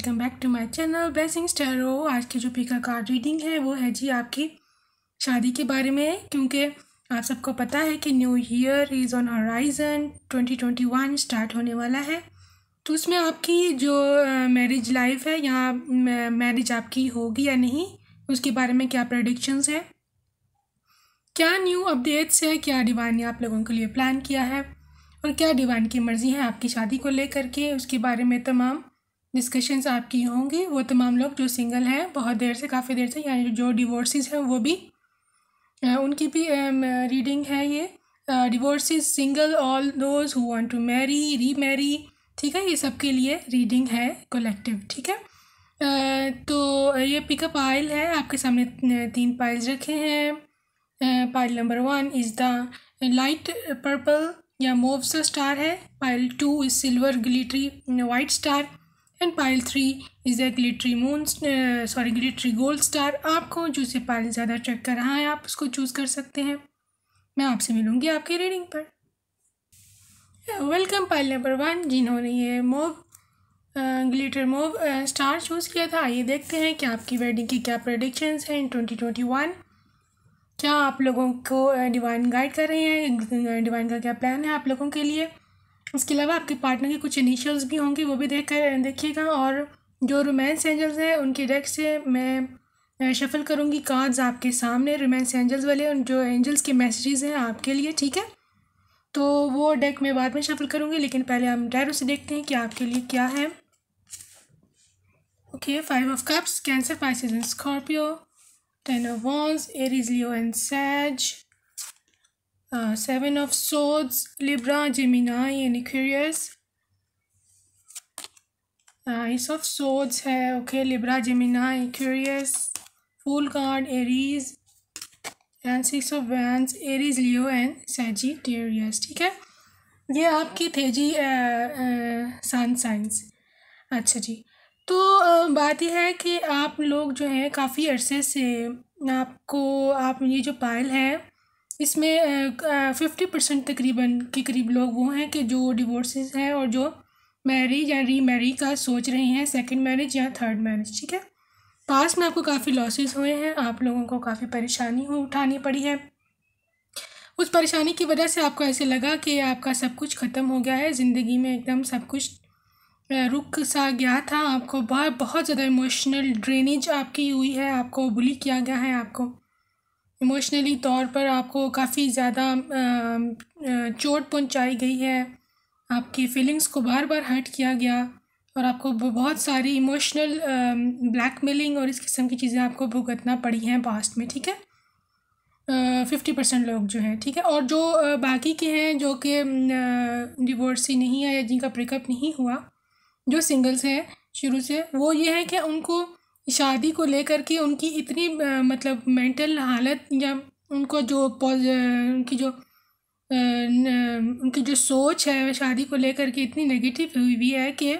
Welcome back to my channel blessings tarot आज की जो पिकर कार्ड रीडिंग है वो है जी आपकी शादी के बारे में क्योंकि आप सबको पता है कि new year is on horizon 2021 start होने वाला है तो उसमें आपकी जो मैरिज लाइफ है या मैरिज आपकी होगी या नहीं उसके बारे में क्या प्रडिक्शंस है क्या न्यू अपडेट्स है क्या डिवान ने आप लोगों के लिए प्लान किया है और क्या डिवान की मर्ज़ी है आपकी शादी को लेकर के उसके बारे में तमाम डिस्कशंस आपकी होंगी वो तमाम लोग जो सिंगल हैं बहुत देर से काफ़ी देर से यानी जो डिवोर्सिस हैं वो भी उनकी भी रीडिंग है ये divorce single all those who want to marry remarry ठीक है ये सब के लिए रीडिंग है कलेक्टिव ठीक है तो ये पिकअप आयल है आपके सामने तीन पाइल्स रखे हैं pile number one is the light purple या मोवसा स्टार है pile two is silver glittery white star and pile three is a glittery moon sorry glittery gold star आपको जो से पाइल ज़्यादा चेक कर रहा है आप उसको चूज़ कर सकते हैं मैं आपसे मिलूँगी आपकी रीडिंग पर वेलकम पाइल नंबर वन जिन्होंने ये mauve glitter mauve star choose किया था आइए देखते हैं कि आपकी वेडिंग की क्या प्रोडिक्शन हैं इन ट्वेंटी ट्वेंटी वन क्या आप लोगों को डिवाइन uh, गाइड कर रहे हैं डिवाइन का क्या प्लान है आप लोगों के लिए इसके अलावा आपके पार्टनर के कुछ इनिशियल्स भी होंगे वो भी देख देखिएगा और जो रोमांस एंजल्स हैं उनके डेक से मैं शफल करूँगी कार्ड्स आपके सामने रोमांस एंजल्स वाले जो एंजल्स के मैसेजेस हैं आपके लिए ठीक है तो वो डेक मैं बाद में शफल करूँगी लेकिन पहले हम डायरों से देखते हैं कि आपके लिए क्या है okay five of cups Cancer Pisces Scorpio ten of wands Aries Leo and सैज seven of swords Libra Gemini यानी क्यूरियस आइस ऑफ सोड्स है okay Libra Gemini Aquarius fool card Aries and six of wands Aries Leo and Sagittarius ठीक है ये आपकी थे जी sun uh, signs uh, अच्छा जी तो आ, uh, बात यह है कि आप लोग जो हैं काफ़ी अरसे से आपको आप ये जो पायल है इसमें फिफ्टी परसेंट तकरीबन के करीब लोग वो हैं कि जो डिवोर्सेस हैं और जो मैरी या री मैरी का सोच रहे हैं सेकंड मैरिज या थर्ड मैरिज ठीक है पास में आपको काफ़ी लॉसेस हुए हैं आप लोगों को काफ़ी परेशानी हो उठानी पड़ी है उस परेशानी की वजह से आपको ऐसे लगा कि आपका सब कुछ ख़त्म हो गया है ज़िंदगी में एकदम सब कुछ रुक सा गया था आपको बहुत बहुत ज़्यादा इमोशनल ड्रेनेज आपकी हुई है आपको बुली किया गया है आपको इमोशनली तौर पर आपको काफ़ी ज़्यादा चोट पहुंचाई गई है आपकी फीलिंग्स को बार बार हर्ट किया गया और आपको बहुत सारी इमोशनल ब्लैकमेलिंग और इस किस्म की चीज़ें आपको भुगतना पड़ी हैं पास्ट में ठीक है फिफ्टी परसेंट लोग जो हैं ठीक है और जो बाकी के हैं जो कि डिवोर्सी नहीं आया जिनका ब्रेकअप नहीं हुआ जो सिंगल्स हैं शुरू से वो ये है कि उनको शादी को लेकर के उनकी इतनी मतलब मेंटल हालत या उनको जो उनकी जो उनकी जो सोच है शादी को लेकर के इतनी नेगेटिव हुई हुई है कि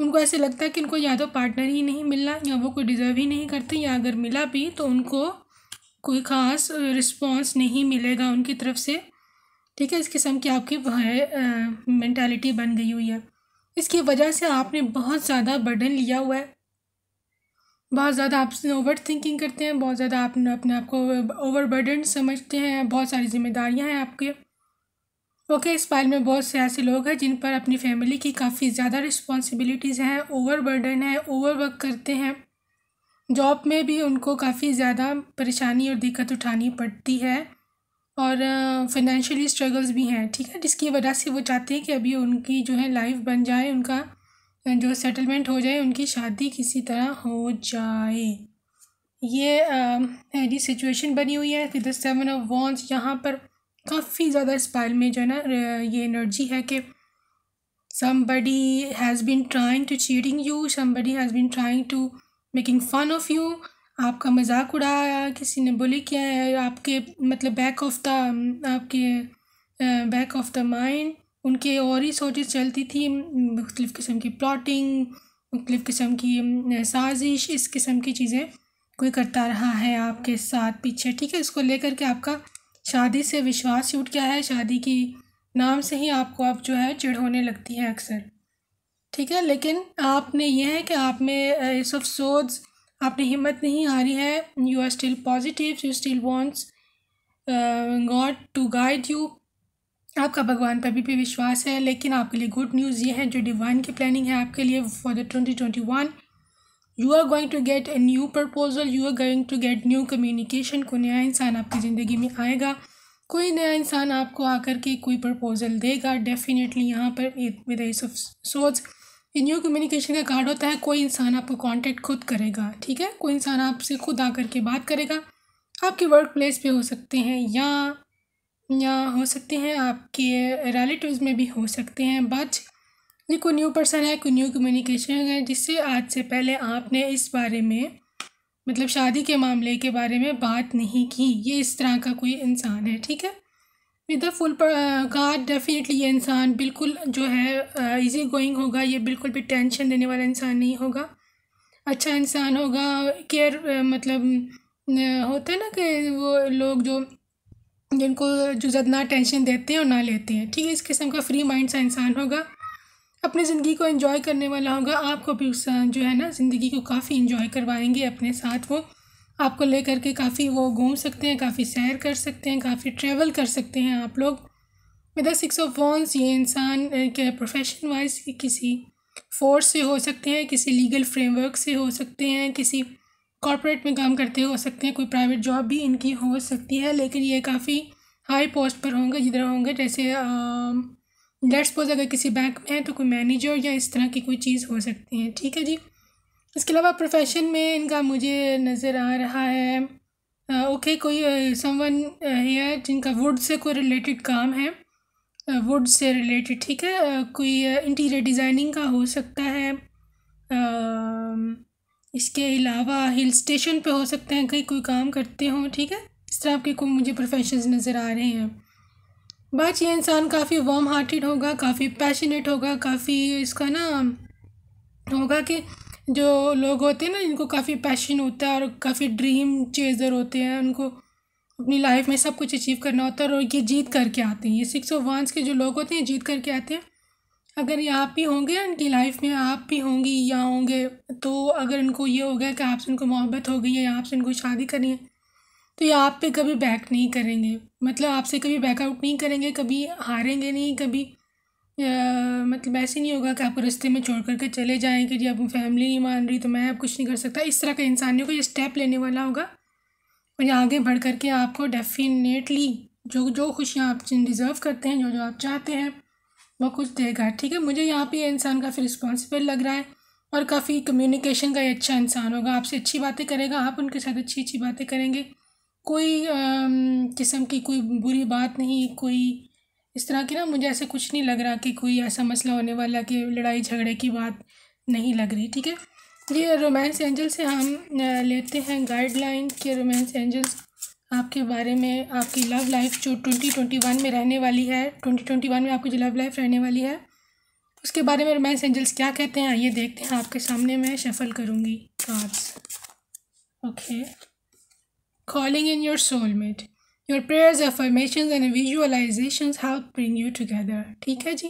उनको ऐसे लगता है कि उनको या तो पार्टनर ही नहीं मिलना या वो कोई डिज़र्व ही नहीं करते या अगर मिला भी तो उनको कोई ख़ास रिस्पॉन्स नहीं मिलेगा उनकी तरफ से ठीक है इस किस्म की आपकी है बन गई हुई है इसकी वजह से आपने बहुत ज़्यादा बर्डन लिया हुआ है बहुत ज़्यादा आप ओवर थिंकिंग करते हैं बहुत ज़्यादा आप अपने आप को ओवर बर्डन समझते हैं बहुत सारी जिम्मेदारियाँ हैं आपके ओके इस फाइल में बहुत से ऐसे लोग हैं जिन पर अपनी फैमिली की काफ़ी ज़्यादा रिस्पॉन्सिबिलिटीज़ हैं ओवर बर्डन है ओवर वर्क करते हैं जॉब में भी उनको काफ़ी ज़्यादा परेशानी और दिक्कत उठानी पड़ती है और फाइनेंशियली स्ट्रगल्स भी हैं ठीक है जिसकी वजह से वो चाहते हैं कि अभी उनकी जो है लाइफ बन जाए उनका जो सेटलमेंट हो जाए उनकी शादी किसी तरह हो जाए ये ऐसी जी सिचुएशन बनी हुई है विद सेवन ऑफ वॉन्स यहाँ पर काफ़ी ज़्यादा इस में जो है ना ये एनर्जी है कि somebody has been trying to cheating you somebody has been trying to making fun of you आपका मजाक उड़ाया किसी ने बोली किया है आपके मतलब बैक ऑफ द आपके बैक ऑफ द माइंड उनके और ही सोचें चलती थी मुख्तलिफ़ किस्म की प्लॉटिंग मुख्तलिफ़ किस्म की साजिश इस किस्म की चीज़ें कोई करता रहा है आपके साथ पीछे ठीक है इसको लेकर के आपका शादी से विश्वास छूट गया है शादी की नाम से ही आपको अब जो है चिड़ होने लगती है अक्सर ठीक है लेकिन आपने यह है कि आप में इस अफसोस आपने हिम्मत नहीं हारी है you are still positive you still wants God to guide you आपका भगवान पर भी, भी विश्वास है लेकिन आपके लिए गुड न्यूज़ ये है जो डिवाइन की प्लानिंग है आपके लिए for the twenty twenty one you are going to get a new proposal you are going to get new communication कोई नया इंसान आपकी ज़िंदगी में आएगा कोई नया इंसान आपको आकर के कोई प्रपोजल देगा डेफिनेटली यहाँ पर विद एस ऑफ सोच ये न्यू कम्युनिकेशन का कार्ड होता है कोई इंसान आपको कांटेक्ट खुद करेगा ठीक है कोई इंसान आपसे खुद आकर के बात करेगा आपके वर्क प्लेस पर हो सकते हैं या या हो सकते हैं आपके रिलेटिव्स में भी हो सकते हैं बट ये कोई न्यू पर्सन है कोई न्यू कम्युनिकेशन है जिससे आज से पहले आपने इस बारे में मतलब शादी के मामले के बारे में बात नहीं की ये इस तरह का कोई इंसान है ठीक है with the full guard definitely ये इंसान बिल्कुल जो है इजी uh, गोइंग होगा ये बिल्कुल भी टेंशन देने वाला इंसान नहीं होगा अच्छा इंसान होगा केयर मतलब होता है ना कि वो लोग जो जिनको जो ज़्यादा ना टेंशन देते हैं और ना लेते हैं ठीक है इस किस्म का फ्री माइंड सा इंसान होगा अपनी ज़िंदगी को इन्जॉय करने वाला होगा आपको भी उस जो है ना ज़िंदगी को काफ़ी इन्जॉय करवाएंगे अपने साथ वो आपको ले करके काफ़ी वो घूम सकते हैं काफ़ी सैर कर सकते हैं काफ़ी ट्रैवल कर सकते हैं आप लोग मेरा सिक्स ऑफ वॉन्स ये इंसान के प्रोफेशन वाइज किसी फोर्स से हो सकते हैं किसी लीगल फ्रेमवर्क से हो सकते हैं किसी कॉरपोरेट में काम करते हो सकते हैं कोई प्राइवेट जॉब भी इनकी हो सकती है लेकिन ये काफ़ी हाई पोस्ट पर होंगे जिधर होंगे जैसे लेट्स सपोज अगर किसी बैंक में है तो कोई मैनेजर या इस तरह की कोई चीज़ हो सकती है ठीक है जी इसके अलावा प्रोफेशन में इनका मुझे नज़र आ रहा है ओके okay, कोई समवन है जिनका वुड से कोई रिलेटेड काम है वुड से रिलेटेड ठीक है कोई इंटीरियर डिज़ाइनिंग का हो सकता है इसके अलावा हिल स्टेशन पे हो सकते हैं कहीं कोई काम करते हों ठीक है इस तरह आपके कोई मुझे प्रोफेशंस नज़र आ रहे हैं बट ये इंसान काफ़ी वार्म हार्टेड होगा काफ़ी पैशनेट होगा काफ़ी इसका ना होगा कि जो लोग होते हैं ना इनको काफ़ी पैशन होता है और काफ़ी ड्रीम चेजर होते हैं उनको अपनी लाइफ में सब कुछ अचीव करना होता है और ये जीत करके आते हैं ये सिक्स ऑफ वांस के जो लोग होते हैं जीत करके आते हैं अगर ये आप भी होंगे इनकी लाइफ में आप भी होंगी या होंगे तो अगर इनको ये हो गया कि आपसे इनको मोहब्बत हो गई है या आपसे इनको शादी करनी है तो ये आप पे कभी बैक नहीं करेंगे मतलब आपसे कभी बैकआउट नहीं करेंगे कभी हारेंगे नहीं कभी आ, मतलब ऐसे नहीं होगा कि आपको रिश्ते में छोड़ करके चले जाएँ कि जी अब फैमिली नहीं मान रही तो मैं अब कुछ नहीं कर सकता इस तरह का इंसानियों को ये स्टेप लेने वाला होगा और ये आगे बढ़ करके आपको डेफिनेटली जो जो खुशियाँ आप डिज़र्व करते हैं जो जो आप चाहते हैं वह कुछ देगा ठीक है मुझे यहाँ पे इंसान काफ़ी रिस्पॉन्सिबल लग रहा है और काफ़ी कम्युनिकेशन का ये अच्छा इंसान होगा आपसे अच्छी बातें करेगा आप उनके साथ अच्छी अच्छी बातें करेंगे कोई किस्म की कोई बुरी बात नहीं कोई इस तरह की ना मुझे ऐसे कुछ नहीं लग रहा कि कोई ऐसा मसला होने वाला कि लड़ाई झगड़े की बात नहीं लग रही ठीक है ये रोमांस एंजल से हम लेते हैं गाइडलाइन के रोमांस एंजल्स आपके बारे में आपकी लव लाइफ जो ट्वेंटी ट्वेंटी वन में रहने वाली है ट्वेंटी ट्वेंटी वन में आपकी जो लव लाइफ रहने वाली है उसके बारे में रोमांस एंजल्स क्या कहते हैं आइए देखते हैं आपके सामने मैं शफल करूँगी cards okay calling in your soulmate your prayers affirmation and visualization how bring you together ठीक है जी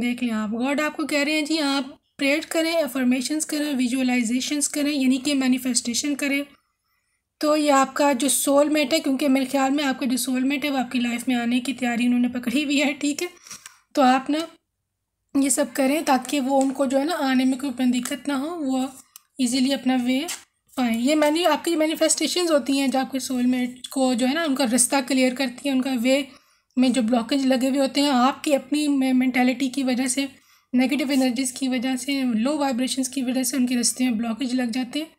देख लें आप गॉड आपको कह रहे हैं जी आप प्रेयर करें एफर्मेशंस करें विजुअलाइजेशंस करें यानी कि मैनिफेस्टेशन करें तो ये आपका जो सोलमेट है क्योंकि मेरे ख्याल में आपका जो सोलमेट है वो आपकी लाइफ में आने की तैयारी उन्होंने पकड़ी हुई है ठीक है तो आप ना ये सब करें ताकि वो उनको जो है ना आने में कोई दिक्कत ना हो वो इजीली अपना वे पाएँ ये मैंने आपकी मैनिफेस्टेशंस होती हैं जो आपके सोलमेट को जो है ना उनका रास्ता क्लियर करती हैं उनका वे में जो ब्लॉकेज लगे हुए होते हैं आपकी अपनी मैंटेलिटी की वजह से नेगेटिव एनर्जीज़ की वजह से लो वाइब्रेशंस की वजह से उनके रास्ते में ब्लॉकेज लग जाते हैं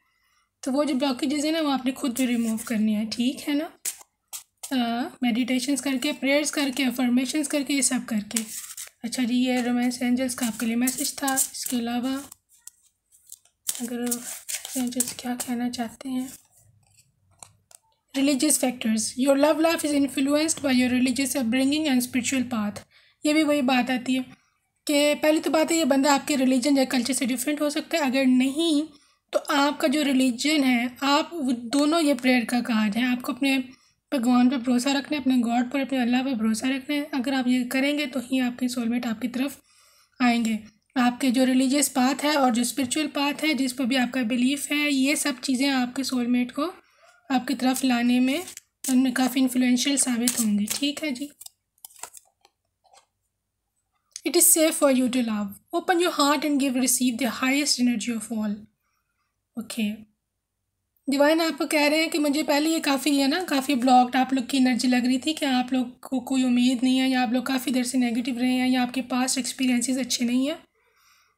तो वो जो ब्लॉकेजेस है ना वो आपने खुद रिमूव करनी है ठीक है ना मेडिटेशंस करके प्रेयर्स करके अफर्मेशंस करके ये सब करके अच्छा जी ये रोमांस एंजल्स का आपके लिए मैसेज था इसके अलावा अगर एंजल्स क्या कहना चाहते हैं religious factors your love life is influenced by your religious upbringing and spiritual path ये भी वही बात आती है कि पहली तो बात है ये बंदा आपके रिलीजन या कल्चर से डिफरेंट हो सकता है अगर नहीं तो आपका जो रिलीजन है आप दोनों ये प्रेयर का कार्ड है आपको अपने भगवान पर भरोसा रखना है अपने गॉड पर अपने अल्लाह पर भरोसा रखना है अगर आप ये करेंगे तो ही आपके सोलमेट आपकी तरफ आएंगे आपके जो रिलीजियस पाथ है और जो स्पिरिचुअल पाथ है जिस पर भी आपका बिलीफ है ये सब चीज़ें आपके सोलमेट को आपकी तरफ लाने में उनमें काफ़ी इन्फ्लुएंशियल साबित होंगी ठीक है जी it is safe for you to love open your heart and give receive the highest energy of all okay divine आप कह रहे हैं कि मुझे पहले ये काफ़ी है ना काफ़ी ब्लॉक्ड आप लोग की एनर्जी लग रही थी कि आप लोग को कोई उम्मीद नहीं है या आप लोग काफ़ी देर से नेगेटिव रहे हैं या आपके पास एक्सपीरियंसेस अच्छे नहीं हैं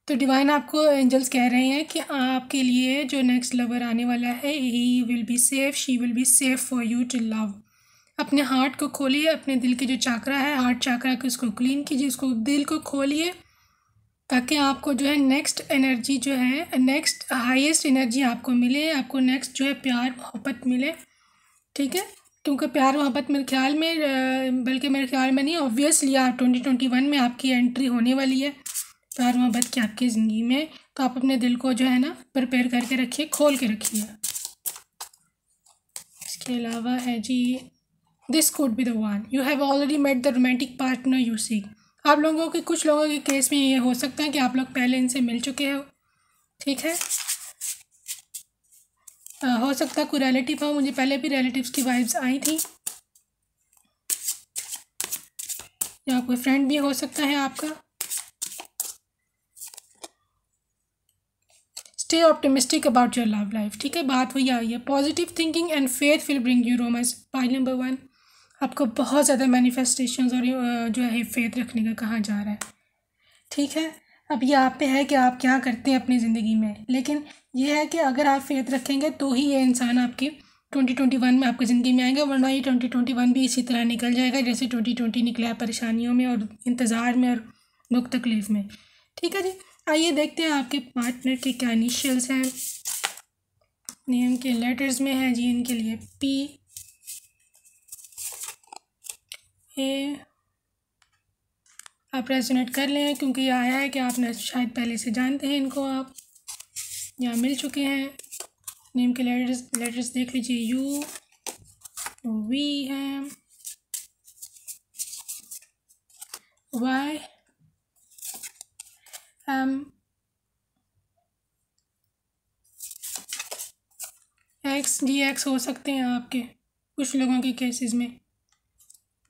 तो डिवाइन आपको एंजल्स कह रहे हैं कि आपके लिए जो नेक्स्ट लवर आने वाला है he will be safe she will be safe for you to love अपने हार्ट को खोलिए अपने दिल के जो चाकरा है हार्ट चाकरा को उसको क्लीन कीजिए उसको दिल को खोलिए ताकि आपको जो है नेक्स्ट एनर्जी जो है नेक्स्ट हाईएस्ट एनर्जी आपको मिले आपको नेक्स्ट जो है प्यार मोहब्बत मिले ठीक है क्योंकि प्यार मोहब्बत मेरे ख्याल में बल्कि मेरे ख्याल में नहीं ऑब्वियसली आप ट्वेंटी ट्वेंटी वन में आपकी एंट्री होने वाली है प्यार मोहब्बत की आपकी ज़िंदगी में तो आप अपने दिल को जो है ना प्रिपेयर करके रखिए खोल के रखिए इसके अलावा है जी this could be the one you have already met the romantic partner you see आप लोगों के कुछ लोगों के केस में ये हो सकता है कि आप लोग पहले इनसे मिल चुके हो ठीक है आ, हो सकता है कोई रिलेटिव हो मुझे पहले भी रिलेटिव्स की वाइब्स आई थी या कोई फ्रेंड भी हो सकता है आपका stay optimistic about your love life ठीक है बात वही आई है positive thinking and faith will bring you romance point number one आपको बहुत ज़्यादा मैनिफेस्टेशन और जो है फेथ रखने का कहा जा रहा है ठीक है अब ये आप पे है कि आप क्या करते हैं अपनी ज़िंदगी में लेकिन ये है कि अगर आप फेथ रखेंगे तो ही ये इंसान आपकी ट्वेंटी ट्वेंटी वन में आपकी ज़िंदगी में आएंगे वरना ये ट्वेंटी ट्वेंटी वन भी इसी तरह निकल जाएगा जैसे ट्वेंटी ट्वेंटी निकला है परेशानियों में और इंतज़ार में और दुख तकलीफ़ में ठीक है जी आइए देखते हैं आपके पार्टनर के क्या इनिशियल्स हैं नेम के लेटर्स में हैं जी इनके लिए पी ये आप रेजोनेट कर लें क्योंकि ये आया है कि आप शायद पहले से जानते हैं इनको आप यहाँ मिल चुके हैं नेम के लेटर्स लेटर्स देख लीजिए यू वी है Y M X D X हो सकते हैं आपके कुछ लोगों के केसेस में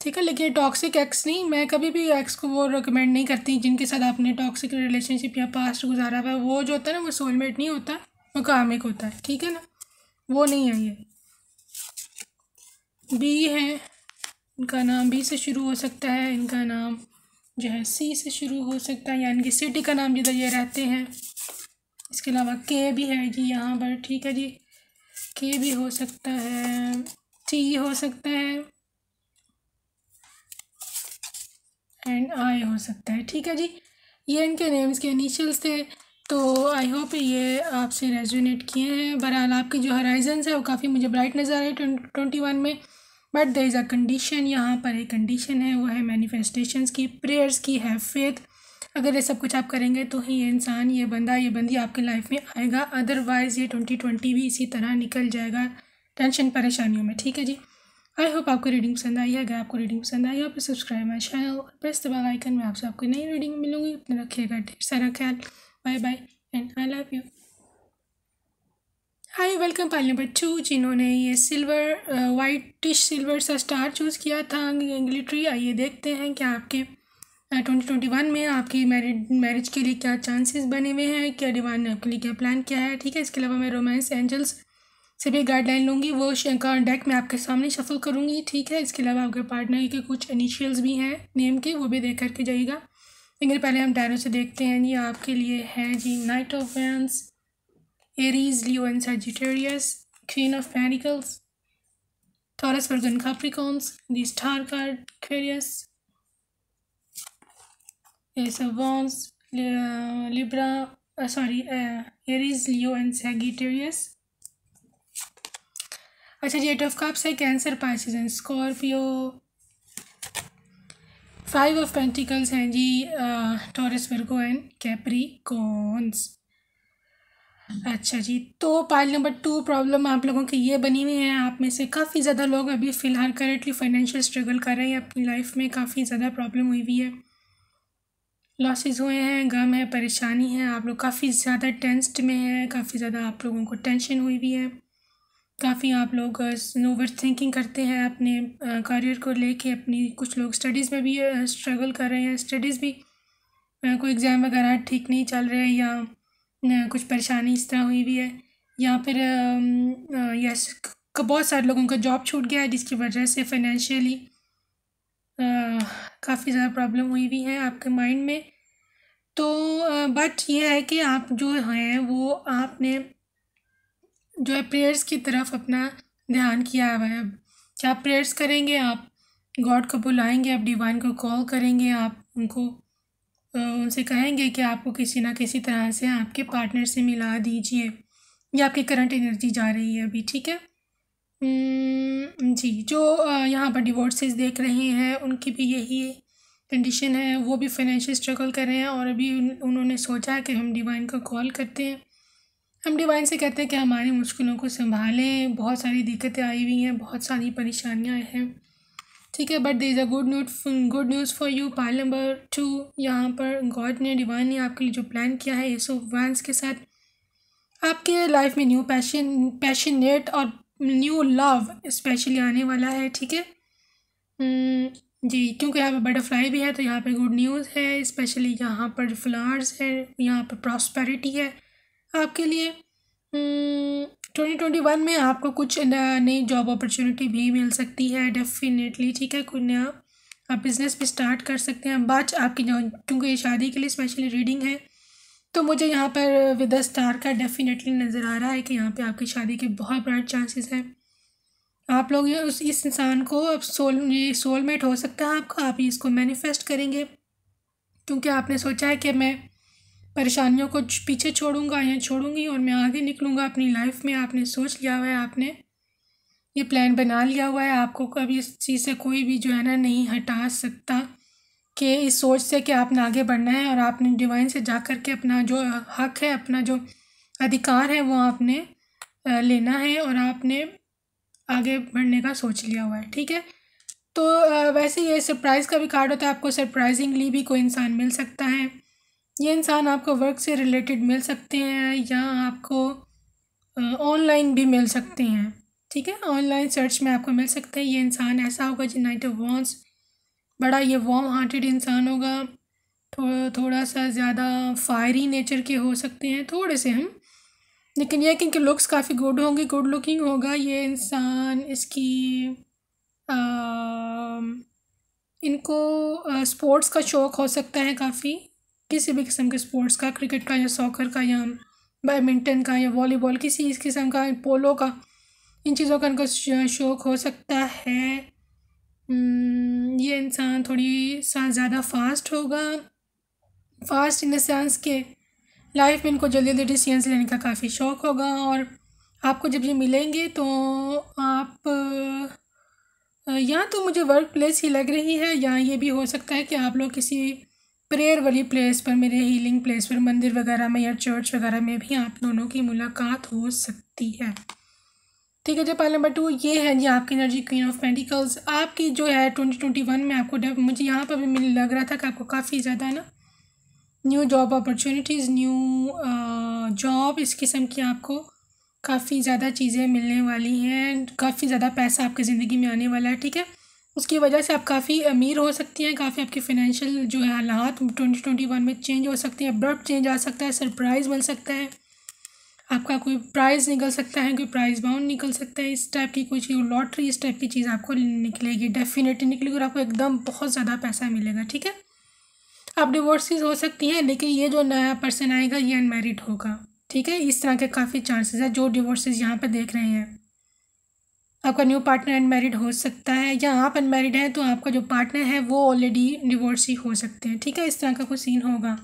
ठीक है लेकिन टॉक्सिक एक्स नहीं मैं कभी भी एक्स को वो रिकमेंड नहीं करती जिनके साथ आपने टॉक्सिक रिलेशनशिप या पास्ट गुजारा हुआ है वो जो होता है ना वो सोलमेट नहीं होता वो कामिक होता है ठीक है ना वो नहीं है ये बी है इनका नाम बी से शुरू हो सकता है इनका नाम जो है सी से शुरू हो सकता है या इनकी सिटी का नाम जिधर ये रहते हैं इसके अलावा के भी है जी यहाँ पर ठीक है जी के भी हो सकता है टी हो सकता है एंड आई हो सकता है ठीक है जी ये इनके नेम्स के इनिशियल्स थे तो आई होप ये आपसे रेजोनेट किए हैं बहरहाल आपके जो हराइजन्स है वो काफ़ी मुझे ब्राइट नज़र आए ट्वेंटी वन में but there is a condition यहाँ पर एक कंडीशन है वो है मैनिफेस्टेशन की प्रेयर्स की है फेथ अगर ये सब कुछ आप करेंगे तो ही ये इंसान ये बंदा ये बंदी आपके लाइफ में आएगा अदरवाइज़ ये ट्वेंटी ट्वेंटी भी इसी तरह निकल जाएगा टेंशन परेशानियों में ठीक है जी आई होप आपको रीडिंग पसंद आई है अगर आपको रीडिंग पसंद आई हो फिर सब्सक्राइब माई चैनल और प्रेस दबा आइकन में आपसे आपको नई रीडिंग मिलूंगी अपना रखिएगा ढेर सारा ख्याल bye bye and I love you hi welcome pile बच्चों जिन्होंने ये सिल्वर वाइटिश सिल्वर सा स्टार चूज़ किया था एंग्लिट्री आइए देखते हैं क्या आपके ट्वेंटी ट्वेंटी वन में आपकी मैरिड मैरिज के लिए क्या चांसेस बने हुए हैं क्या डिवान ने आपके लिए क्या प्लान किया है ठीक है इसके अलावा मैं रोमांस एंजल्स से भी गाइडलाइन लूँगी वो डेक मैं आपके सामने शफल करूँगी ठीक है इसके अलावा आपके पार्टनर के कुछ इनिशियल्स भी हैं नेम के वो भी देख करके जाइएगा लेकिन पहले हम डायरों से देखते हैं ये आपके लिए है जी knight of wands Aries Leo and Sagittarius queen of pentacles Taurus वर्जन Capricorns the star card Aquarius Libra sorry Aries Leo and Sagittarius अच्छा जी एट ऑफ कप्स है Cancer Pisces Scorpio five of pentacles हैं जी Taurus Virgo and Capricorns अच्छा जी तो pile number to problem आप लोगों की ये बनी हुई है आप में से काफ़ी ज़्यादा लोग अभी फ़िलहाल करेंटली फाइनेंशियल स्ट्रगल कर रहे हैं अपनी लाइफ में काफ़ी ज़्यादा प्रॉब्लम हुई हुई है लॉसेस हुए हैं गम है परेशानी है आप लोग काफ़ी ज़्यादा टेंस्ड में है काफ़ी ज़्यादा आप लोगों को टेंशन हुई हुई है काफ़ी आप लोग ओवर थिंकिंग करते हैं अपने करियर को लेके अपनी कुछ लोग स्टडीज़ में भी स्ट्रगल कर रहे हैं स्टडीज़ भी कोई एग्ज़ाम वगैरह ठीक नहीं चल रहे या कुछ परेशानी इस तरह हुई भी है या फिर यस बहुत सारे लोगों का जॉब छूट गया है जिसकी वजह से फाइनेंशियली काफ़ी ज़्यादा प्रॉब्लम हुई भी है आपके माइंड में तो बट ये है कि आप जो हैं वो आपने जो है प्रेयर्स की तरफ अपना ध्यान किया हुआ है क्या प्रेयर्स करेंगे आप गॉड को बुलाएंगे आप डिवाइन को कॉल करेंगे आप उनको उनसे कहेंगे कि आपको किसी ना किसी तरह से आपके पार्टनर से मिला दीजिए या आपकी करंट एनर्जी जा रही है अभी ठीक है जी जो यहाँ पर डिवोर्सेस देख रहे हैं उनकी भी यही कंडीशन है वो भी फाइनेंशियल स्ट्रगल कर रहे हैं और अभी उन, उन्होंने सोचा है कि हम डिवाइन को कॉल करते हैं हम डिवाइन से कहते हैं कि हमारी मुश्किलों को संभालें बहुत सारी दिक्कतें आई हुई हैं बहुत सारी परेशानियाँ आई हैं ठीक है but they is a good news good news for you pile number two यहाँ पर गॉड ने डिवाइन ने आपके लिए जो प्लान किया है इस ऑफ वंस के साथ आपके लाइफ में न्यू पैशन पैशनेट और न्यू लव स्पेशली आने वाला है ठीक है hmm, जी क्योंकि यहाँ पर बटरफ्लाई भी है तो यहाँ पर गुड न्यूज़ है स्पेशली यहाँ पर फ्लावर्स है यहाँ पर प्रॉस्पेरिटी है आपके लिए ट्वेंटी ट्वेंटी वन में आपको कुछ नई जॉब अपॉर्चुनिटी भी मिल सकती है डेफिनेटली ठीक है कोई नया आप बिज़नेस भी स्टार्ट कर सकते हैं बाद आपकी जो क्योंकि ये शादी के लिए स्पेशली रीडिंग है तो मुझे यहाँ पर विद स्टार का डेफिनेटली नज़र आ रहा है कि यहाँ पे आपकी शादी के बहुत बड़ा चांसेस हैं आप लोग ये उस इस इंसान को अब सोल ये सोलमेट हो सकता है आपका आप इसको मैनिफेस्ट करेंगे क्योंकि आपने सोचा है कि मैं परेशानियों को पीछे छोड़ूंगा या छोड़ूंगी और मैं आगे निकलूँगा अपनी लाइफ में आपने सोच लिया हुआ है आपने ये प्लान बना लिया हुआ है आपको कभी इस चीज़ से कोई भी जो है ना नहीं हटा सकता कि इस सोच से कि आपने आगे बढ़ना है और आपने डिवाइन से जा कर के अपना जो हक है अपना जो अधिकार है वो आपने लेना है और आपने आगे बढ़ने का सोच लिया हुआ है ठीक है तो वैसे ये सरप्राइज़ का भी कार्ड होता है आपको सरप्राइजिंगली भी कोई इंसान मिल सकता है ये इंसान आपको वर्क से रिलेटेड मिल सकते हैं या आपको ऑनलाइन भी मिल सकते हैं ठीक है ऑनलाइन सर्च में आपको मिल सकते हैं ये इंसान ऐसा होगा जो नाइट ऑफ वॉन्स बड़ा ये वार्म हार्टेड इंसान होगा थो, थोड़ा सा ज़्यादा फायरी नेचर के हो सकते हैं थोड़े से हम लेकिन यह क्योंकि लुक्स काफ़ी गुड होंगे गुड लुकिंग होगा ये इंसान इसकी आ, इनको स्पोर्ट्स का शौक़ हो सकता है काफ़ी किसी भी किस्म के स्पोर्ट्स का क्रिकेट का या सॉकर का या बैडमिंटन का या वॉलीबॉल किसी इस किस्म का पोलो का इन चीज़ों का इनका शौक़ हो सकता है हम्म, ये इंसान थोड़ी सा ज़्यादा फास्ट होगा फास्ट इन देंस के लाइफ में इनको जल्दी जल्दी डिसीजन लेने का काफ़ी शौक़ होगा और आपको जब ये मिलेंगे तो आप या तो मुझे वर्क प्लेस ही लग रही है या ये भी हो सकता है कि आप लोग किसी प्रेयर वाली प्लेस पर मेरे हीलिंग प्लेस पर मंदिर वगैरह में या चर्च वगैरह में भी आप दोनों की मुलाकात हो सकती है ठीक है जब पहले नंबर टू ये है जी आपकी एनर्जी क्वीन ऑफ मेडिकल्स आपकी जो है ट्वेंटी ट्वेंटी वन में आपको डब मुझे यहाँ पर भी मिल लग रहा था कि आपको काफ़ी ज़्यादा ना new job opportunities new job इस किस्म की आपको काफ़ी ज़्यादा चीज़ें मिलने वाली हैं काफ़ी ज़्यादा पैसा आपकी ज़िंदगी में आने वाला है ठीक है उसकी वजह से आप काफ़ी अमीर हो सकती हैं काफ़ी आपके फ़िनेंशियल जो है हालात ट्वेंटी ट्वेंटी वन में चेंज हो सकते हैं अब्रप्ट चेंज आ सकता है सरप्राइज़ मिल सकता है आपका कोई प्राइज़ निकल सकता है कोई प्राइज़ बाउंड निकल सकता है इस टाइप की कोई चीज़ लॉटरी इस टाइप की चीज़ आपको निकलेगी डेफिनेटली निकलेगी और आपको एकदम बहुत ज़्यादा पैसा मिलेगा ठीक है आप डिवोर्सिस हो सकती हैं लेकिन ये जो नया पर्सन आएगा ये अनमेरिड होगा ठीक है इस तरह के काफ़ी चांसेस है जो डिवोर्सेज यहाँ पर देख रहे हैं आपका न्यू पार्टनर अनमेरिड हो सकता है या आप अनमेरिड हैं तो आपका जो पार्टनर है वो ऑलरेडी डिवोर्सी हो सकते हैं ठीक है इस तरह का कोई सीन होगा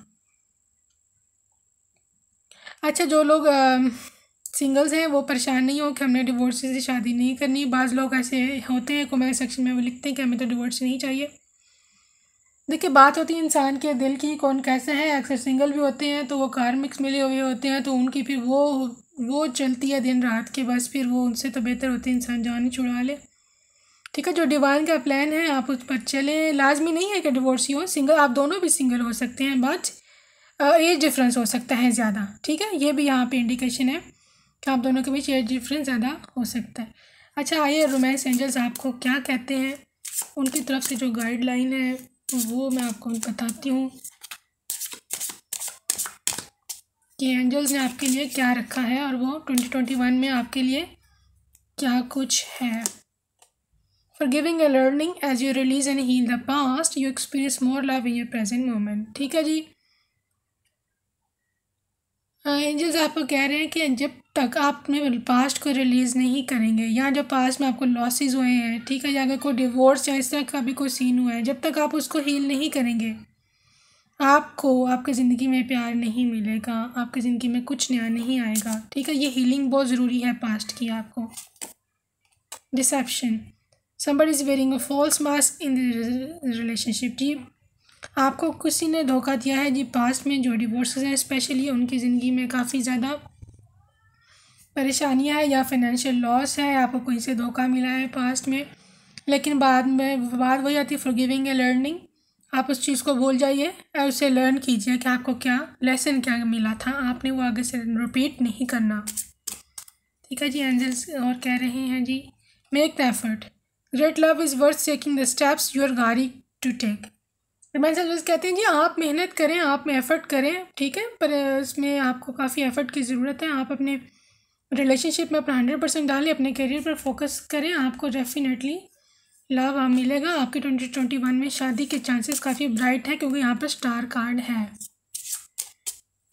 अच्छा जो लोग सिंगल्स हैं वो परेशान नहीं हो कि हमने डिवोर्सी से शादी नहीं करनी बाज़ लोग ऐसे होते हैं कमेंट सेक्शन में वो लिखते हैं कि हमें तो डिवोर्स नहीं चाहिए देखिए बात होती है इंसान के दिल की कौन कैसे है अक्सर सिंगल भी होते हैं तो वो कार्मिक्स मिले हुए होते हैं तो उनकी फिर वो वो चलती है दिन रात के बस फिर वो उनसे तो बेहतर होते हैं इंसान जान ही छुड़ा ले ठीक है जो डिवाइन का प्लान है आप उस पर चलें लाजमी नहीं है कि डिवोर्स ही हो सिंगल आप दोनों भी सिंगल हो सकते हैं बट एज डिफरेंस हो सकता है ज़्यादा ठीक है ये भी यहाँ पे इंडिकेशन है कि आप दोनों के बीच एज डिफरेंस ज़्यादा हो सकता है अच्छा आइए रोमांस एंजल्स आपको क्या कहते हैं उनकी तरफ से जो गाइडलाइन है तो वो मैं आपको बताती हूँ कि एंजल्स ने आपके लिए क्या रखा है और वो ट्वेंटी ट्वेंटी वन में आपके लिए क्या कुछ है for giving a learning as you release he in the past you experience more love in your present moment ठीक है जी एंजल्स हाँ, आपको कह रहे हैं कि जब तक आप अपने पास्ट को रिलीज़ नहीं करेंगे या जो पास्ट में आपको लॉसेस हुए हैं ठीक है या अगर कोई डिवोर्स या इस तरह का भी कोई सीन हुआ है जब तक आप उसको हील नहीं करेंगे आपको आपकी ज़िंदगी में प्यार नहीं मिलेगा आपकी ज़िंदगी में कुछ नया नहीं आएगा ठीक है ये हीलिंग बहुत ज़रूरी है पास्ट की आपको deception somebody is wearing a false mask in the जी आपको किसी ने धोखा दिया है जी पास्ट में जो डिवोर्स हैं स्पेशली उनकी ज़िंदगी में काफ़ी ज़्यादा परेशानियाँ हैं या फाइनेंशियल लॉस है आपको कोई से धोखा मिला है पास्ट में लेकिन बाद में बात वही आती है फॉरगिविंग ए लर्निंग आप उस चीज़ को भूल जाइए और उसे लर्न कीजिए कि आपको क्या लेसन क्या मिला था आपने वो आगे से रिपीट नहीं करना ठीक है जी एंजल्स और कह रहे हैं जी make the effort great love is worth taking the steps your गाड़ी गारी टू टेक रिमाइंड सर्विस कहते हैं जी आप मेहनत करें आप में एफ़र्ट करें ठीक है पर इसमें आपको काफ़ी एफ़र्ट की ज़रूरत है आप अपने रिलेशनशिप में अपना हंड्रेड परसेंट डालें अपने करियर पर फोकस करें आपको डेफिनेटली लाभ मिलेगा आपकी ट्वेंटी ट्वेंटी वन में शादी के चांसेस काफ़ी ब्राइट हैं क्योंकि यहाँ पर स्टार कार्ड है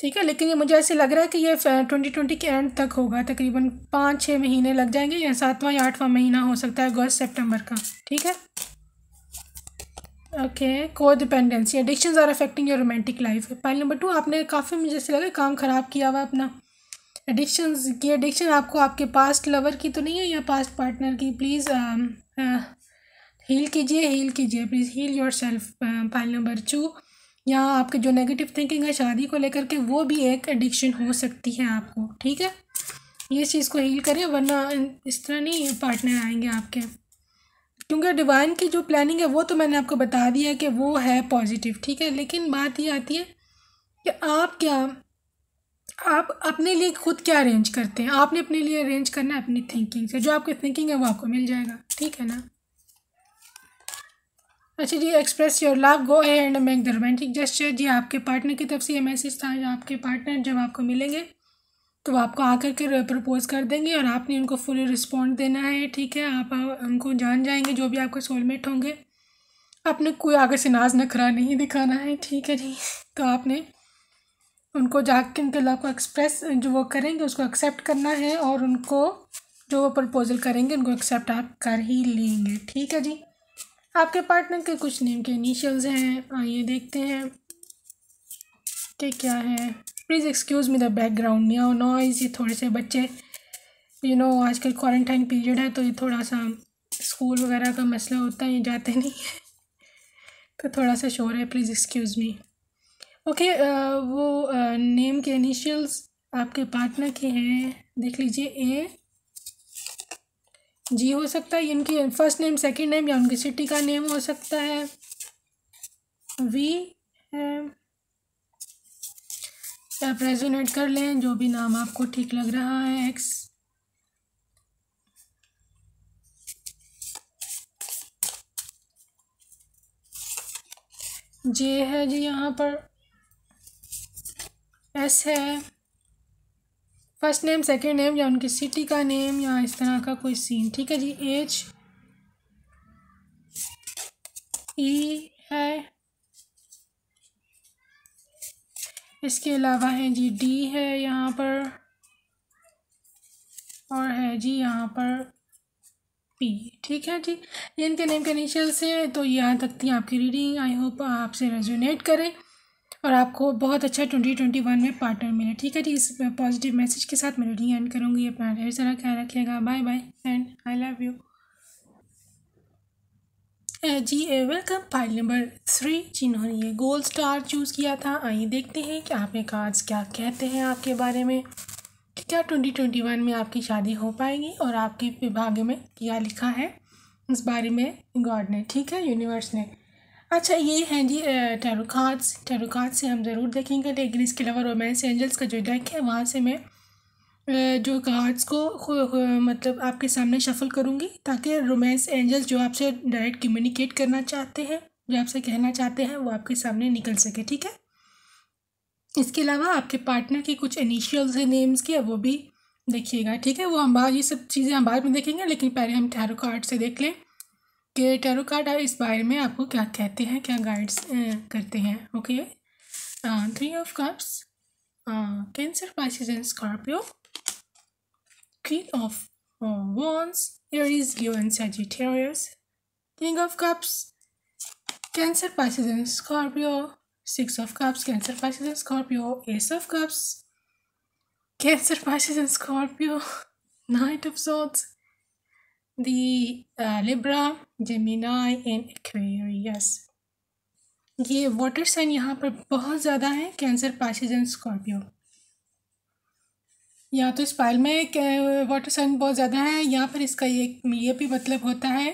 ठीक है लेकिन ये मुझे ऐसे लग रहा है कि ये ट्वेंटी ट्वेंटी के एंड तक होगा तकरीबन पाँच छः महीने लग जाएंगे या सातवां या आठवां महीना हो सकता है अगस्त सेप्टेम्बर का ठीक है ओके को dependency addiction are affecting your romantic life pile number two आपने काफ़ी मुझे ऐसे लगा काम ख़राब किया हुआ अपना एडिक्शन ये एडिक्शन आपको आपके पास्ट लवर की तो नहीं है या पास्ट पार्टनर की प्लीज़ हील um, uh, कीजिए हील कीजिए please heal yourself pile number two या आपके जो नेगेटिव थिंकिंग है शादी को लेकर के वो भी एक एडिक्शन हो सकती है आपको ठीक है ये चीज़ को हील करें वरना इस तरह नहीं पार्टनर आएंगे आपके क्योंकि डिवाइन की जो प्लानिंग है वो तो मैंने आपको बता दिया कि वो है पॉजिटिव ठीक है लेकिन बात ये आती है कि आप क्या आप अपने लिए खुद क्या अरेंज करते हैं आपने अपने लिए अरेंज करना है अपनी थिंकिंग से जो आपकी थिंकिंग है वो आपको मिल जाएगा ठीक है ना अच्छा जी express your love go and make the romantic gesture जी आपके पार्टनर की तरफ से ये मैसेज था आपके पार्टनर जब आपको मिलेंगे तो वो आपको आकर के प्रपोज़ कर देंगे और आपने उनको फुल रिस्पॉन्ड देना है ठीक है आप उनको जान जाएंगे जो भी आपके सोलमेट होंगे आपने कोई आगे से नाज नखरा नहीं दिखाना है ठीक है जी तो आपने उनको जा कर उनके लव को एक्सप्रेस जो वो करेंगे उसको एक्सेप्ट करना है और उनको जो वो प्रपोज़ल करेंगे उनको एक्सेप्ट आप कर ही लेंगे ठीक है जी आपके पार्टनर के कुछ नेम के इनिशियल्स हैं आइए देखते हैं कि क्या है please excuse me the background या नॉइज ये थोड़े से बच्चे यू नो आजकल क्वारंटाइन पीरियड है तो ये थोड़ा सा स्कूल वगैरह का मसला होता है ये जाते नहीं है तो थोड़ा सा शोर है प्लीज़ एक्सक्यूज़ मी ओके वो नेम uh, के इनिशियल्स आपके पार्टनर के हैं देख लीजिए ए जी हो सकता है इनकी फर्स्ट नेम सेकंड नेम या उनकी सिटी का नेम हो सकता है वी है सरप्राइजन ऐड कर लें जो भी नाम आपको ठीक लग रहा है एक्स जे है जी यहाँ पर एस है फर्स्ट नेम सेकंड नेम या उनकी सिटी का नेम या इस तरह का कोई सीन ठीक है जी एच ई e है इसके अलावा है जी डी है यहाँ पर और है जी यहाँ पर पी ठीक है जी ये इनके नेम के नीचे से तो यहाँ तक थी आपकी रीडिंग आई होप आपसे रेजोनेट करें और आपको बहुत अच्छा ट्वेंटी ट्वेंटी वन में पार्टनर मिले ठीक है जी इस पॉजिटिव मैसेज के साथ मैं रीडिंग एंड करूँगी अपना ढेर सारा ख्याल रखिएगा bye bye and I love you जी वेलकम फाइल नंबर थ्री जिन्होंने ये गोल्ड स्टार चूज़ किया था आइए देखते हैं कि आपके कार्ड्स क्या कहते हैं आपके बारे में क्या ट्वेंटी ट्वेंटी वन में आपकी शादी हो पाएगी और आपके विभाग में क्या लिखा है उस बारे में गॉड ने ठीक है यूनिवर्स ने अच्छा ये हैं जी टेरोकार्ड्स टेरोकार्ड से हम ज़रूर देखेंगे लेकिन इसके अलावा रोमांस एंजल्स का जो डेक है वहाँ से मैं जो कार्ड्स को मतलब आपके सामने शफल करूँगी ताकि रोमांस एंजल्स जो आपसे डायरेक्ट कम्युनिकेट करना चाहते हैं जो आपसे कहना चाहते हैं वो आपके सामने निकल सके ठीक है इसके अलावा आपके पार्टनर की कुछ इनिशियल्स है नेम्स की वो भी देखिएगा ठीक है वो हम बाद ये सब चीज़ें हम बाद में देखेंगे लेकिन पहले हम टैरो कार्ड से देख लें कि टैरो कार्ड इस बारे में आपको क्या कहते हैं क्या गाइड्स करते हैं okay three of cups Cancer Pisces and Scorpio Queen of Wands, Aries, Leo and Sagittarius, King of Cups, Cancer, Pisces and Scorpio, Six of Cups, Cancer, Pisces and Scorpio, Ace of Cups, Cancer, Pisces and Scorpio, Knight of Swords, the uh, Libra, Gemini and Aquarius. ये water sign यहाँ पर बहुत ज़्यादा हैं cancer पाशिज and Scorpio यहाँ तो इस pile में वाटर साइन बहुत ज़्यादा है यहाँ पर इसका ये ये भी मतलब होता है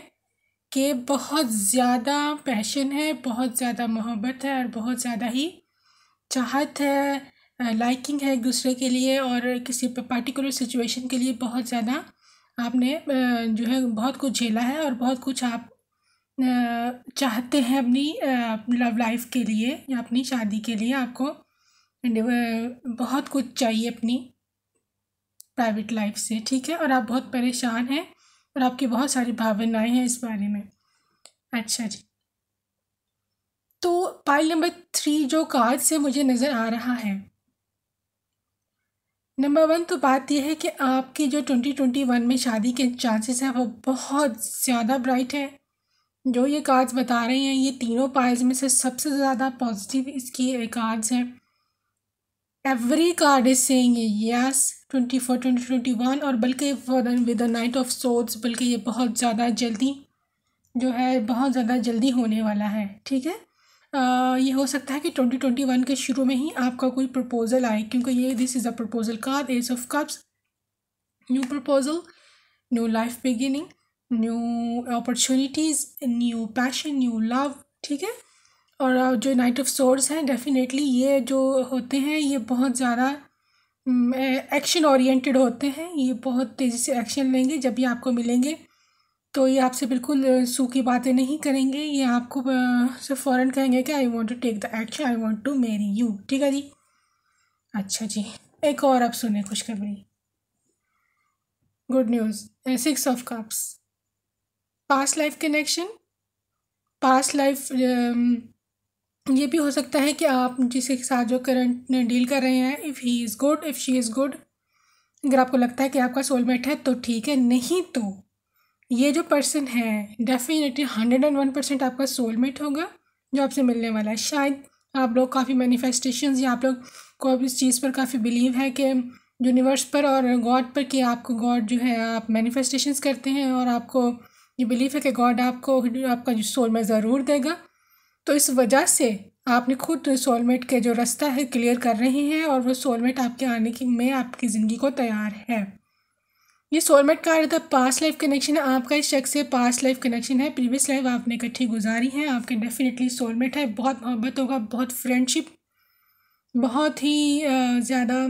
कि बहुत ज़्यादा पैशन है बहुत ज़्यादा मोहब्बत है और बहुत ज़्यादा ही चाहत है लाइकिंग है एक दूसरे के लिए और किसी पर्टिकुलर सिचुएशन के लिए बहुत ज़्यादा आपने जो है बहुत कुछ झेला है और बहुत कुछ आप चाहते हैं अपनी लव लाइफ के लिए या अपनी शादी के लिए आपको बहुत कुछ चाहिए अपनी प्राइवेट लाइफ से ठीक है और आप बहुत परेशान हैं और आपकी बहुत सारी भावनाएं हैं इस बारे में अच्छा जी तो पाइल नंबर थ्री जो कार्ड से मुझे नज़र आ रहा है नंबर वन तो बात यह है कि आपकी जो ट्वेंटी ट्वेंटी वन में शादी के चांसेस हैं वो बहुत ज़्यादा ब्राइट है जो ये कार्ड्स बता रहे हैं ये तीनों पाइल्स में से सबसे ज़्यादा पॉजिटिव इसकी कार्ड्स हैं every card is saying yes twenty four twenty twenty one और बल्कि with the knight of swords बल्कि ये बहुत ज़्यादा जल्दी जो है बहुत ज़्यादा जल्दी होने वाला है ठीक है आ, ये हो सकता है कि ट्वेंटी ट्वेंटी वन के शुरू में ही आपका कोई प्रपोज़ल आए क्योंकि ये this is a proposal card ace of cups new proposal new life beginning new opportunities new passion new love ठीक है और जो नाइट ऑफ सोर्स हैं डेफिनेटली ये जो होते हैं ये बहुत ज़्यादा एक्शन ओरिएंटेड होते हैं ये बहुत तेज़ी से एक्शन लेंगे जब ये आपको मिलेंगे तो ये आपसे बिल्कुल सूखी बातें नहीं करेंगे ये आपको सिर्फ फ़ौरन कहेंगे कि I want to take the action I want to marry you ठीक है जी अच्छा जी एक और आप सुने खुशखबरी good news six of cups past life connection past life ये भी हो सकता है कि आप जिसके साथ जो करंट डील कर रहे हैं if he is good if she is good अगर आपको लगता है कि आपका सोलमेट है तो ठीक है नहीं तो ये जो पर्सन है definitely hundred and one percent आपका सोलमेट होगा जो आपसे मिलने वाला है शायद आप लोग काफ़ी मैनिफेस्टेशन या आप लोग को इस चीज़ पर काफ़ी बिलीव है कि यूनिवर्स पर और गॉड पर कि आपको गॉड जो है आप मैनिफेस्टेशंस करते हैं और आपको ये बिलीव है कि गॉड आपको आपका सोल ज़रूर देगा तो इस वजह से आपने खुद सोलमेट के जो रास्ता है क्लियर कर रहे हैं और वो सोलमेट आपके आने की में आपकी ज़िंदगी को तैयार है ये सोलमेट का अर्थ पास्ट लाइफ कनेक्शन है आपका इस शख्स से पास्ट लाइफ कनेक्शन है प्रीवियस लाइफ आपने इकट्ठी गुजारी है आपके डेफिनेटली सोलमेट है बहुत मोहब्बत होगा बहुत फ्रेंडशिप बहुत ही ज़्यादा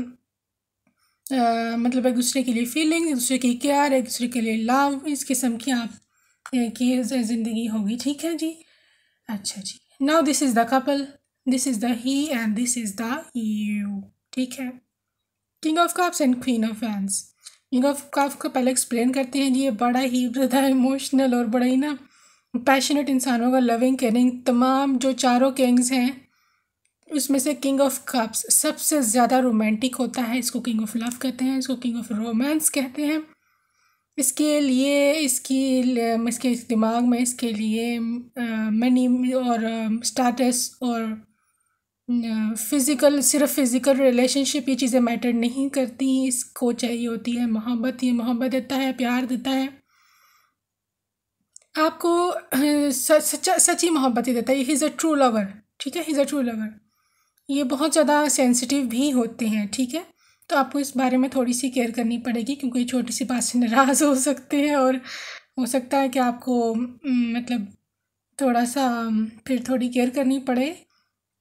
मतलब एक दूसरे के लिए फीलिंग एक दूसरे की केयर एक दूसरे के लिए लव इस किस्म की आप की ज़िंदगी होगी ठीक है जी अच्छा जी now this is the couple this is the he and this is the you ठीक है king of cups and queen of फैंस किंग ऑफ कप को पहले एक्सप्लेन करते हैं ये बड़ा ही ज़्यादा इमोशनल और बड़ा ही ना पैशनेट इंसानों का लविंग केयरिंग तमाम जो चारों किंग्स हैं उसमें से किंग ऑफ कप्स सबसे ज़्यादा रोमांटिक होता है इसको किंग ऑफ लव कहते हैं इसको किंग ऑफ रोमांस कहते हैं इसके लिए इसकी इसके दिमाग में इसके लिए मनी और स्टाटस और फ़िज़िकल सिर्फ फ़िज़िकल रिलेशनशिप ये चीज़ें मैटर नहीं करती इसको चाहिए होती है मोहब्बत ये मोहब्बत देता है प्यार देता है आपको सच्चा सच्ची मोहब्बत ही देता है he is a true lover ठीक है he is a true lover ये बहुत ज़्यादा सेंसिटिव भी होते हैं ठीक है तो आपको इस बारे में थोड़ी सी केयर करनी पड़ेगी क्योंकि छोटी सी बात से नाराज़ हो सकते हैं और हो सकता है कि आपको मतलब थोड़ा सा फिर थोड़ी केयर करनी पड़े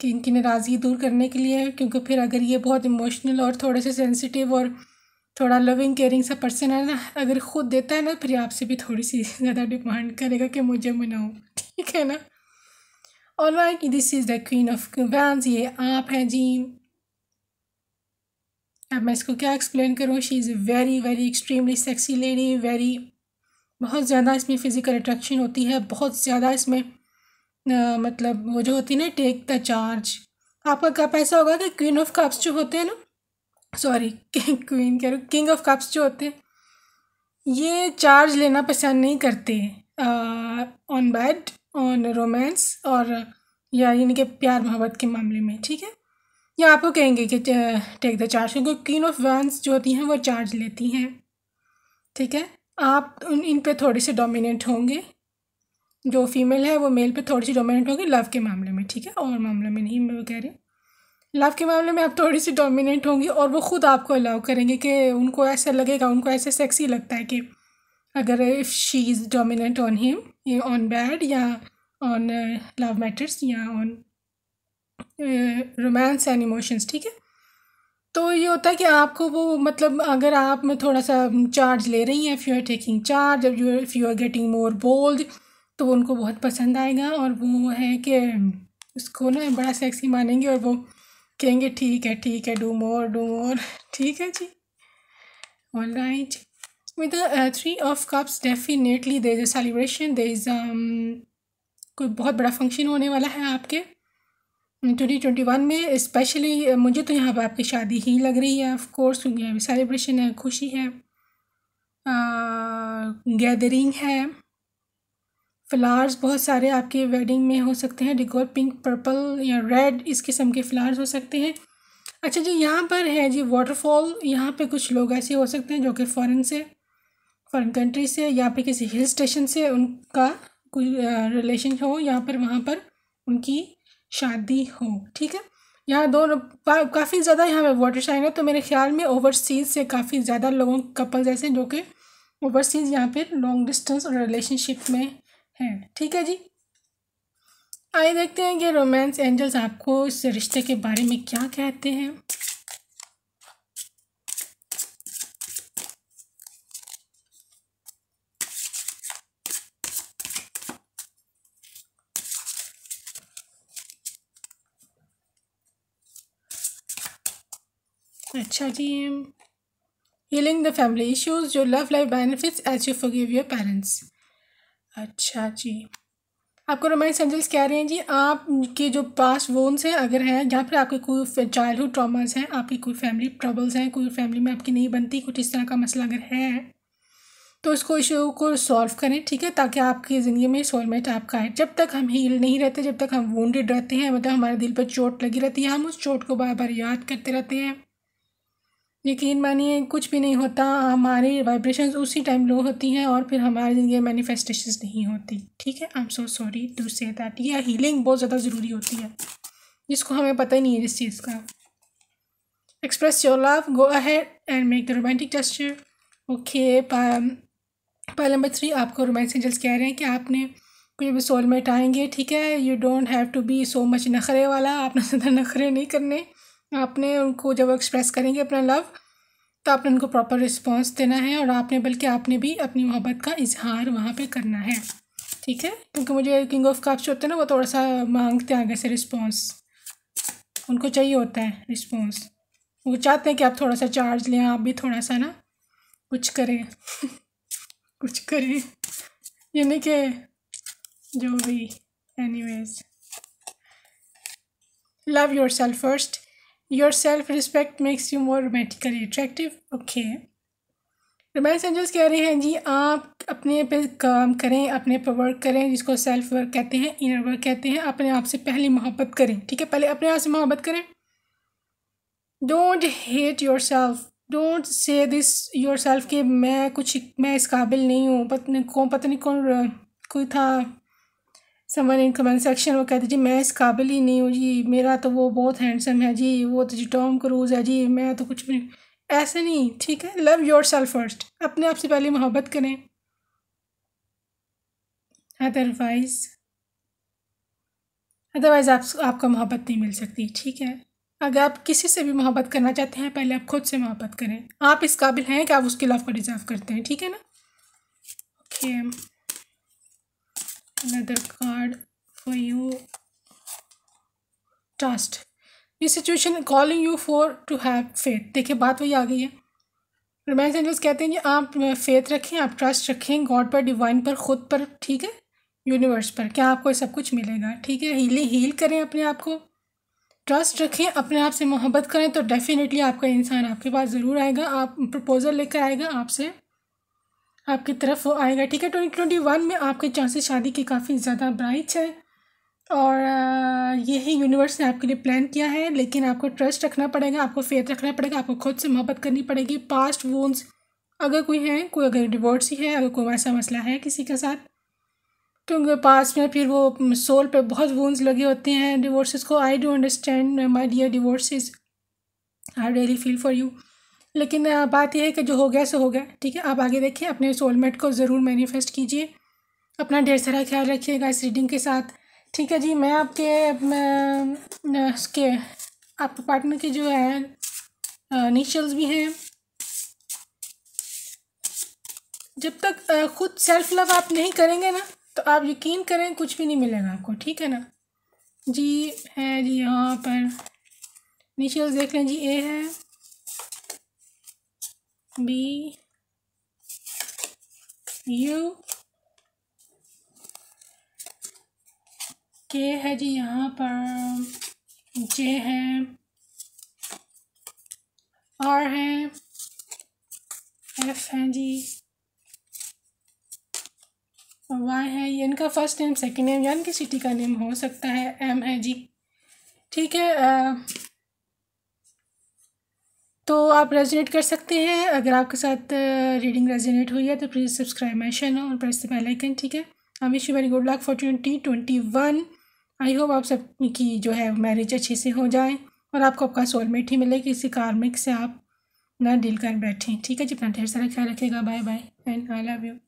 कि इनकी नाराज़गी दूर करने के लिए क्योंकि फिर अगर ये बहुत इमोशनल और थोड़े से सेंसिटिव और थोड़ा लविंग केयरिंग सा पर्सन है ना अगर ख़ुद देता है ना फिर आपसे भी थोड़ी सी ज़्यादा डिमांड करेगा कि मुझे मनाओ ठीक है ना और like this is the queen of wands ये आप हैं जी अब मैं इसको क्या एक्सप्लेन करूँ she is very very extremely sexy lady very बहुत ज़्यादा इसमें फ़िज़िकल अट्रैक्शन होती है बहुत ज़्यादा इसमें आ, मतलब वो जो होती है ना टेक द चार्ज आपका कप ऐसा होगा कि क्वीन ऑफ कप्स जो होते हैं ना सॉरी क्वीन कह रहा हूँ किंग ऑफ कप्स जो होते हैं ये चार्ज लेना पसंद नहीं करते ऑन बैड ऑन रोमांस और या यानी कि प्यार मोहब्बत के मामले में ठीक है या आपको कहेंगे कि टेक द चार्ज क्योंकि क्वीन ऑफ वंस जो होती हैं वो चार्ज लेती हैं ठीक है आप उन इन पे थोड़े से डोमिनेट होंगे जो फीमेल है वो मेल पे थोड़ी सी डोमिनेट होगी लव के मामले में ठीक है और मामले में नहीं मैं वो कह रही लव के मामले में आप थोड़ी सी डोमिनेट होंगी और वो ख़ुद आपको अलाउ करेंगे कि उनको ऐसा लगेगा उनको ऐसे सेक्सी लगता है कि अगर if she is dominate on him on bed या ऑन लव मैटर्स या ऑन रोमांस एंड इमोशंस ठीक है तो ये होता है कि आपको वो मतलब अगर आप में थोड़ा सा चार्ज ले रही हैं if you are taking charge अब you if you are getting more bold तो उनको बहुत पसंद आएगा और वो है कि उसको ना बड़ा सेक्सी मानेंगे और वो कहेंगे ठीक है ठीक है डू मोर डू मोर ठीक है जी all right with three of cups definitely there is celebration there is कोई बहुत बड़ा फंक्शन होने वाला है आपके ट्वेंटी ट्वेंटी वन में स्पेशली मुझे तो यहाँ पर आपकी शादी ही लग रही है ऑफ कोर्स क्योंकि सेलिब्रेशन है खुशी है गैदरिंग है फ्लावर्स बहुत सारे आपके वेडिंग में हो सकते हैं डिकोर पिंक पर्पल या रेड इस किस्म के फ्लावर्स हो सकते हैं अच्छा जी यहाँ पर है जी वाटरफॉल यहाँ पे कुछ लोग ऐसे हो सकते हैं जो कि फॉरेन से फॉरेन कंट्री से या फिर किसी हिल स्टेशन से उनका कोई रिलेशन हो यहाँ पर वहाँ पर उनकी शादी हो ठीक है यहाँ दो काफ़ी ज़्यादा यहाँ पर वाटर शाइन है तो मेरे ख्याल में ओवरसीज़ से काफ़ी ज़्यादा लोगों कपल्स ऐसे जो कि ओवरसीज़ यहाँ पर लॉन्ग डिस्टेंस और रिलेशनशिप में हैं ठीक है जी आइए देखते हैं कि रोमांस एंजल्स आपको इस रिश्ते के बारे में क्या कहते हैं अच्छा जी healing the family issues your love life benefits as you forgive your parents अच्छा जी आपको रोमांस एंजल्स कह रहे हैं जी आपके जो पास वोन्स हैं अगर हैं जहाँ पर आपके कोई चाइल्डहुड ट्रामास हैं आपकी कोई फैमिली ट्रबल्स हैं कोई फैमिली में आपकी नहीं बनती कुछ इस तरह का मसला अगर है तो उसको इशू को सॉल्व करें ठीक है ताकि आपकी ज़िंदगी में सोलमेट आपका है जब तक हम हील नहीं रहते जब तक हम वोंडेड रहते हैं मतलब हमारे दिल पर चोट लगी रहती है हम उस चोट को बार बार याद करते रहते हैं यकीन मानिए कुछ भी नहीं होता हमारी वाइब्रेशंस उसी टाइम लो होती हैं और फिर हमारे लिए मैनिफेस्टेशंस नहीं होती ठीक है I am so sorry to say that या हीलिंग बहुत ज़्यादा ज़रूरी होती है जिसको हमें पता ही नहीं है इस चीज़ का express your love go ahead and make the romantic gesture okay पहला नंबर थ्री आपको रोमांस एंजल्स कह रहे हैं कि आपने कोई भी सोलमेट आएंगे ठीक है you don't have to be so much नखरे वाला आपने ज़्यादा नखरे नहीं करने आपने उनको जब एक्सप्रेस करेंगे अपना लव तो आपने उनको प्रॉपर रिस्पॉन्स देना है और आपने बल्कि आपने भी अपनी मोहब्बत का इजहार वहाँ पे करना है ठीक है क्योंकि मुझे किंग ऑफ कप्स होते हैं ना वो थोड़ा सा मांगते हैं आगे से रिस्पॉन्स उनको चाहिए होता है रिस्पॉन्स वो चाहते हैं कि आप थोड़ा सा चार्ज लें आप भी थोड़ा सा ना कुछ करें कुछ करें यानी कि जो भी anyways love yourself first yourself respect makes you more romantically attractive okay romance angels कह रहे हैं जी आप अपने पे काम करें अपने पर वर्क करें जिसको सेल्फ वर्क कहते हैं इनर वर्क कहते हैं अपने आप से पहले मोहब्बत करें ठीक है पहले अपने आप से मोहब्बत करें don't hate yourself don't say this yourself कि मैं कुछ मैं इस काबिल नहीं हूँ पत्नी कौन पत्नी कौन कोई था समन इन कमेंट सेक्शन वो कहते जी मैं इस काबिल ही नहीं हूँ जी मेरा तो वो बहुत हैंडसम है जी वो तो जी टॉम क्रूज है जी मैं तो कुछ भी ऐसे नहीं ठीक है लव योर सेल्फ फर्स्ट अपने आप से पहले मोहब्बत करें अदरवाइज अदरवाइज़ आप, आपको मोहब्बत नहीं मिल सकती ठीक है अगर आप किसी से भी मोहब्बत करना चाहते हैं पहले आप खुद से मोहब्बत करें आप इस काबिल हैं कि आप उसके लव को डिज़र्व करते हैं ठीक है ना okay okay. another card for you trust ये situation calling you for to have faith देखिए बात वही आ गई है रोमांस एंजल्स कहते हैं कि आप फेथ रखें आप ट्रस्ट रखें गॉड पर डिवाइन पर खुद पर ठीक है यूनिवर्स पर क्या आपको सब कुछ मिलेगा ठीक है हीले हील करें अपने आप को ट्रस्ट रखें अपने आप से मोहब्बत करें तो डेफिनेटली आपका इंसान आपके पास ज़रूर आएगा आप प्रपोज़ल लेकर आएगा आपसे आपकी तरफ वो आएगा ठीक है ट्वेंटी ट्वेंटी वन में आपके चांसेस शादी के काफ़ी ज़्यादा ब्राइट है और यही यूनिवर्स ने आपके लिए प्लान किया है लेकिन आपको ट्रस्ट रखना पड़ेगा आपको फेथ रखना पड़ेगा आपको खुद से मोहब्बत करनी पड़ेगी पास्ट वोन्स अगर कोई है कोई अगर डिवोर्स ही है अगर कोई वैसा मसला है किसी के साथ क्योंकि पास्ट में फिर वो सोल पे बहुत वोन्स लगे होते हैं डिवोर्सेस को I don't understand my dear divorces I really feel for you लेकिन बात यह है कि जो हो गया सो हो गया ठीक है आप आगे देखिए अपने सोलमेट को ज़रूर मैनिफेस्ट कीजिए अपना ढेर सारा ख्याल रखिएगा इस रीडिंग के साथ ठीक है जी मैं आपके उसके आपके पार्टनर के जो है निशल्स भी हैं जब तक खुद सेल्फ लव आप नहीं करेंगे ना तो आप यकीन करें कुछ भी नहीं मिलेगा आपको ठीक है ना जी है जी यहाँ पर निशल्स देख लें जी ए है B U के है जी यहाँ पर जे है R है एफ है जी वाई है ये इनका फर्स्ट नेम सेकंड नेम यानी कि सिटी का नेम हो सकता है एम है जी ठीक है आ, तो आप रेजोनेट कर सकते हैं अगर आपके साथ रीडिंग रेजोनेट हुई है तो प्लीज़ सब्सक्राइब माई चैनल और प्रेस द बेल आइकन ठीक है I wish you very good luck for twenty twenty one I hope आप सब की जो है मैरिज अच्छे से हो जाए और आपको आपका सोलमेट ही मिले किसी कार्मिक से आप ना डील कर बैठें ठीक है जी अपना ढेर सारा ख्याल रखेगा bye bye and I love you